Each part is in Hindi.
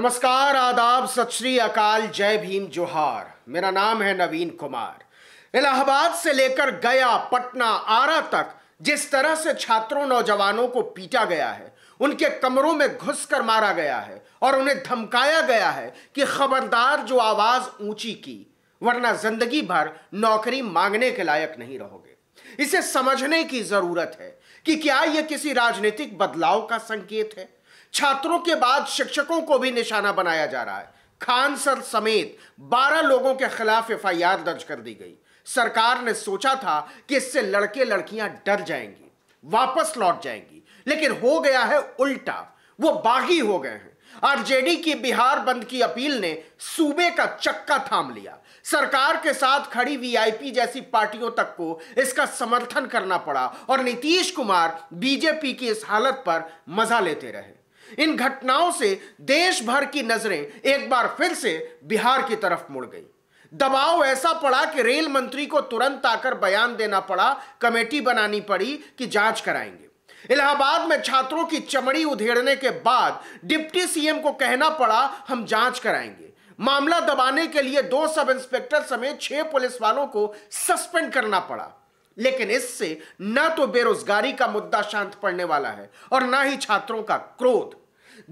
नमस्कार आदाब सत श्री अकाल जय भीम जोहार मेरा नाम है नवीन कुमार इलाहाबाद से लेकर गया पटना आरा तक जिस तरह से छात्रों नौजवानों को पीटा गया है उनके कमरों में घुसकर मारा गया है और उन्हें धमकाया गया है कि खबरदार जो आवाज ऊंची की वरना जिंदगी भर नौकरी मांगने के लायक नहीं रहोगे इसे समझने की जरूरत है कि क्या यह किसी राजनीतिक बदलाव का संकेत है छात्रों के बाद शिक्षकों को भी निशाना बनाया जा रहा है खान सर समेत 12 लोगों के खिलाफ एफआईआर दर्ज कर दी गई सरकार ने सोचा था कि इससे लड़के लड़कियां डर जाएंगी वापस लौट जाएंगी लेकिन हो गया है उल्टा वो बागी हो गए हैं आरजेडी की बिहार बंद की अपील ने सूबे का चक्का थाम लिया सरकार के साथ खड़ी वीआईपी जैसी पार्टियों तक को इसका समर्थन करना पड़ा और नीतीश कुमार बीजेपी की इस हालत पर मजा लेते रहे इन घटनाओं से देश भर की नजरें एक बार फिर से बिहार की तरफ मुड़ गई दबाव ऐसा पड़ा कि रेल मंत्री को तुरंत आकर बयान देना पड़ा कमेटी बनानी पड़ी कि जांच कराएंगे इलाहाबाद में छात्रों की चमड़ी उधेड़ने के बाद डिप्टी सीएम को कहना पड़ा हम जांच कराएंगे मामला दबाने के लिए दो सब इंस्पेक्टर समेत छह पुलिस वालों को सस्पेंड करना पड़ा लेकिन इससे ना तो बेरोजगारी का मुद्दा शांत पड़ने वाला है और ना ही छात्रों का क्रोध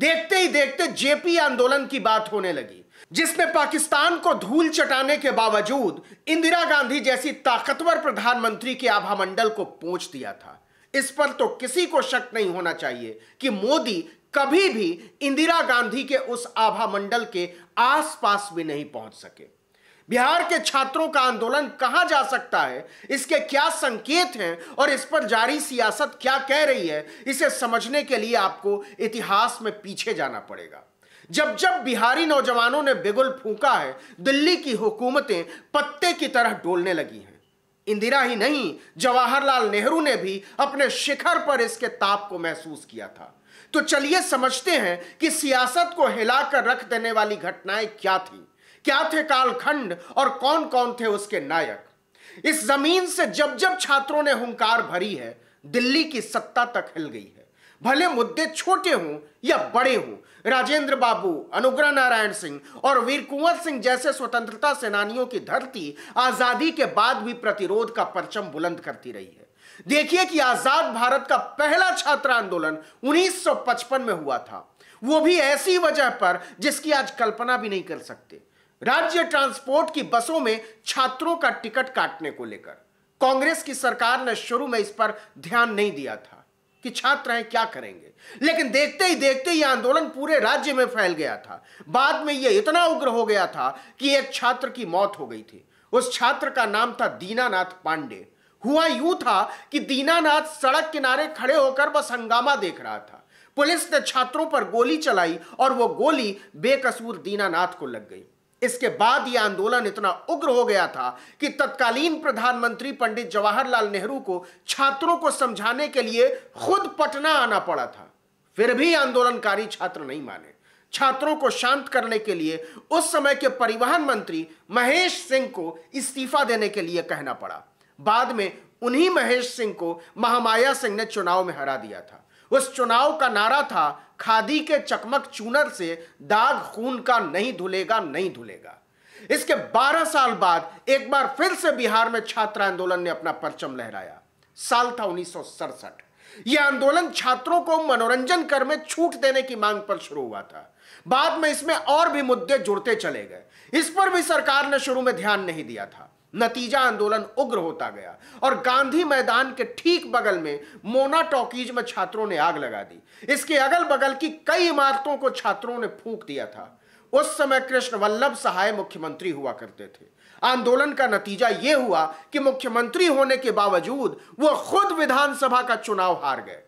देखते ही देखते जेपी आंदोलन की बात होने लगी जिसमें पाकिस्तान को धूल चटाने के बावजूद इंदिरा गांधी जैसी ताकतवर प्रधानमंत्री के आभा मंडल को पहुंच दिया था इस पर तो किसी को शक नहीं होना चाहिए कि मोदी कभी भी इंदिरा गांधी के उस आभा मंडल के आसपास भी नहीं पहुंच सके बिहार के छात्रों का आंदोलन कहां जा सकता है इसके क्या संकेत हैं और इस पर जारी सियासत क्या कह रही है इसे समझने के लिए आपको इतिहास में पीछे जाना पड़ेगा जब जब बिहारी नौजवानों ने बिगुल फूका है दिल्ली की हुकूमतें पत्ते की तरह डोलने लगी हैं इंदिरा ही नहीं जवाहरलाल नेहरू ने भी अपने शिखर पर इसके ताप को महसूस किया था तो चलिए समझते हैं कि सियासत को हिलाकर रख देने वाली घटनाएं क्या थी क्या थे कालखंड और कौन कौन थे उसके नायक इस जमीन से जब जब छात्रों ने हुंकार भरी है दिल्ली की सत्ता तक हिल गई है भले मुद्दे छोटे हों या बड़े हों राजेंद्र बाबू अनुग्रह नारायण सिंह और वीर कुंवर सिंह जैसे स्वतंत्रता सेनानियों की धरती आजादी के बाद भी प्रतिरोध का परचम बुलंद करती रही है देखिए कि आजाद भारत का पहला छात्र आंदोलन 1955 में हुआ था वो भी ऐसी वजह पर जिसकी आज कल्पना भी नहीं कर सकते राज्य ट्रांसपोर्ट की बसों में छात्रों का टिकट काटने को लेकर कांग्रेस की सरकार ने शुरू में इस पर ध्यान नहीं दिया था कि छात्र हैं क्या करेंगे लेकिन देखते ही देखते ही आंदोलन पूरे राज्य में फैल गया था बाद में यह इतना उग्र हो गया था कि एक छात्र की मौत हो गई थी उस छात्र का नाम था दीनानाथ पांडे हुआ यूं था कि दीनानाथ सड़क किनारे खड़े होकर बस हंगामा देख रहा था पुलिस ने छात्रों पर गोली चलाई और वो गोली बेकसूर दीनानाथ को लग गई इसके बाद यह आंदोलन इतना उग्र हो गया था कि तत्कालीन प्रधानमंत्री पंडित जवाहरलाल नेहरू को छात्रों को समझाने के लिए खुद पटना आना पड़ा था फिर भी आंदोलनकारी छात्र नहीं माने छात्रों को शांत करने के लिए उस समय के परिवहन मंत्री महेश सिंह को इस्तीफा देने के लिए कहना पड़ा बाद में उन्हीं महेश सिंह को महामाया सिंह ने चुनाव में हरा दिया था उस चुनाव का नारा था खादी के चकमक चूनर से दाग खून का नहीं धुलेगा नहीं धुलेगा इसके 12 साल बाद एक बार फिर से बिहार में छात्र आंदोलन ने अपना परचम लहराया साल था उन्नीस यह आंदोलन छात्रों को मनोरंजन कर में छूट देने की मांग पर शुरू हुआ था बाद में इसमें और भी मुद्दे जुड़ते चले गए इस पर भी सरकार ने शुरू में ध्यान नहीं दिया था नतीजा आंदोलन उग्र होता गया और गांधी मैदान के ठीक बगल में मोना टॉकीज में छात्रों ने आग लगा दी इसके अगल बगल की कई इमारतों को छात्रों ने फूंक दिया था उस समय कृष्ण वल्लभ सहाय मुख्यमंत्री हुआ करते थे आंदोलन का नतीजा यह हुआ कि मुख्यमंत्री होने के बावजूद वह खुद विधानसभा का चुनाव हार गए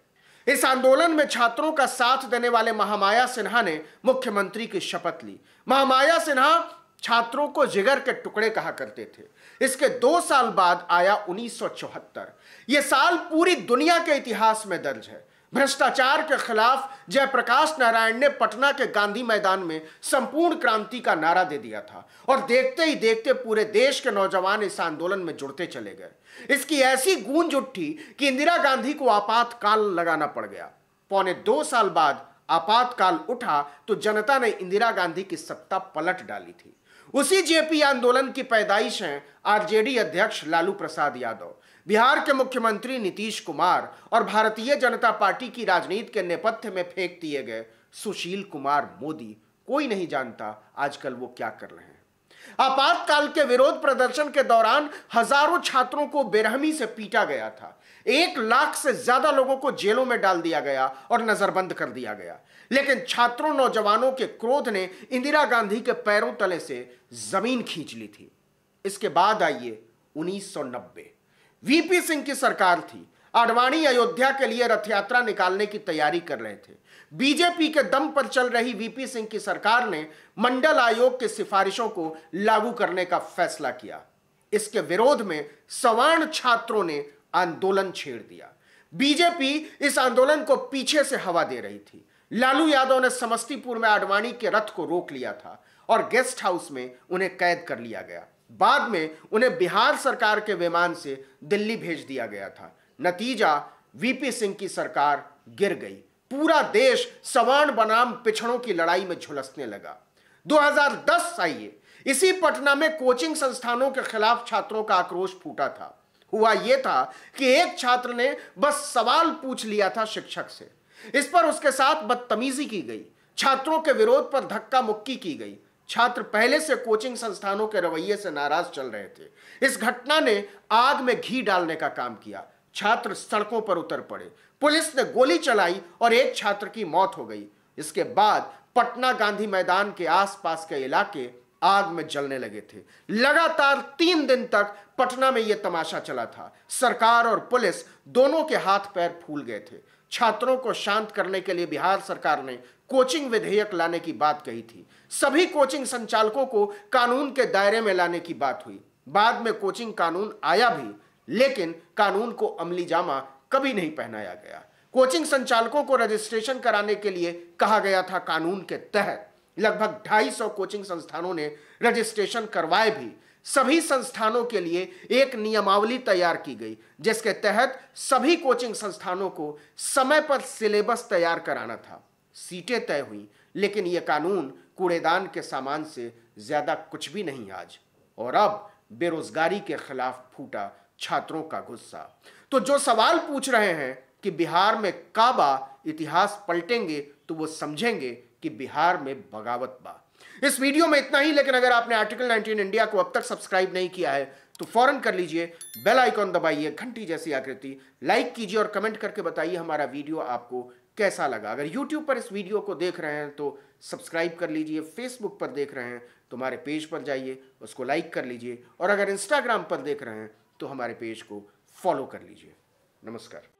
इस आंदोलन में छात्रों का साथ देने वाले महामाया सिन्हा ने मुख्यमंत्री की शपथ ली महामाया सिन्हा छात्रों को जिगर के टुकड़े कहा करते थे इसके दो साल बाद आया 1974 यह साल पूरी दुनिया के इतिहास में दर्ज है भ्रष्टाचार के खिलाफ जयप्रकाश नारायण ने पटना के गांधी मैदान में संपूर्ण क्रांति का नारा दे दिया था और देखते ही देखते पूरे देश के नौजवान इस आंदोलन में जुड़ते चले गए इसकी ऐसी गूंज उठी कि इंदिरा गांधी को आपातकाल लगाना पड़ गया पौने दो साल बाद आपातकाल उठा तो जनता ने इंदिरा गांधी की सत्ता पलट डाली थी उसी जेपी आंदोलन की पैदाइश हैं आरजेडी अध्यक्ष लालू प्रसाद यादव बिहार के मुख्यमंत्री नीतीश कुमार और भारतीय जनता पार्टी की राजनीति के नेपथ्य में फेंक दिए गए सुशील कुमार मोदी कोई नहीं जानता आजकल वो क्या कर रहे हैं आपातकाल के विरोध प्रदर्शन के दौरान हजारों छात्रों को बेरहमी से पीटा गया था एक लाख से ज्यादा लोगों को जेलों में डाल दिया गया और नजरबंद कर दिया गया लेकिन छात्रों नौजवानों के क्रोध ने इंदिरा गांधी के पैरों तले से जमीन खींच ली थी इसके बाद आइए 1990 वीपी सिंह की सरकार थी आडवाणी अयोध्या के लिए रथ यात्रा निकालने की तैयारी कर रहे थे बीजेपी के दम पर चल रही वीपी सिंह की सरकार ने मंडल आयोग की सिफारिशों को लागू करने का फैसला किया इसके विरोध में सवर्ण छात्रों ने आंदोलन छेड़ दिया बीजेपी इस आंदोलन को पीछे से हवा दे रही थी लालू यादव ने समस्तीपुर में आडवाणी के रथ को रोक लिया था और गेस्ट हाउस में उन्हें कैद कर लिया गया बाद में उन्हें बिहार सरकार के विमान से दिल्ली भेज दिया गया था नतीजा वीपी सिंह की सरकार गिर गई पूरा देश सवान बनाम पिछड़ों की लड़ाई में झुलसने लगा 2010 आइए इसी पटना में कोचिंग संस्थानों के खिलाफ छात्रों का आक्रोश फूटा था हुआ यह था कि एक छात्र ने बस सवाल पूछ लिया था शिक्षक से इस पर उसके साथ बदतमीजी की गई छात्रों के विरोध पर धक्का मुक्की की गई छात्र पहले से कोचिंग संस्थानों के रवैये से नाराज चल रहे थे इस घटना ने आग में घी डालने का काम किया छात्र सड़कों पर उतर पड़े पुलिस ने गोली चलाई और एक छात्र की मौत हो गई इसके बाद पटना गांधी मैदान के आसपास के इलाके आग में जलने लगे थे लगातार तीन दिन तक पटना में यह तमाशा चला था सरकार और पुलिस दोनों के हाथ पैर फूल गए थे छात्रों को शांत करने के लिए बिहार सरकार ने कोचिंग विधेयक लाने की बात कही थी सभी कोचिंग संचालकों को कानून के दायरे में लाने की बात हुई बाद में कोचिंग कानून आया भी लेकिन कानून को अमली जामा कभी नहीं पहनाया गया कोचिंग संचालकों को रजिस्ट्रेशन कराने के लिए कहा गया था कानून के तहत लगभग 250 कोचिंग संस्थानों ने रजिस्ट्रेशन करवाए भी सभी संस्थानों के लिए एक नियमावली तैयार की गई जिसके तहत सभी कोचिंग संस्थानों को समय पर सिलेबस तैयार कराना था सीटें तय हुई लेकिन यह कानून कूड़ेदान के सामान से ज़्यादा कुछ भी नहीं आज और अब बेरोजगारी के खिलाफ फूटा छात्रों का गुस्सा तो जो सवाल पूछ रहे हैं कि बिहार में काबा इतिहास पलटेंगे तो वो समझेंगे कि बिहार में बगावत बा इस वीडियो में इतना ही लेकिन अगर आपने आर्टिकल 19 इंडिया को अब तक सब्सक्राइब नहीं किया है तो फौरन कर लीजिए बेल आइकॉन दबाइए घंटी जैसी आकृति लाइक कीजिए और कमेंट करके बताइए हमारा वीडियो आपको कैसा लगा अगर यूट्यूब पर इस वीडियो को देख रहे हैं तो सब्सक्राइब कर लीजिए फेसबुक पर देख रहे हैं तो हमारे पेज पर जाइए उसको लाइक कर लीजिए और अगर इंस्टाग्राम पर देख रहे हैं तो हमारे पेज को फॉलो कर लीजिए नमस्कार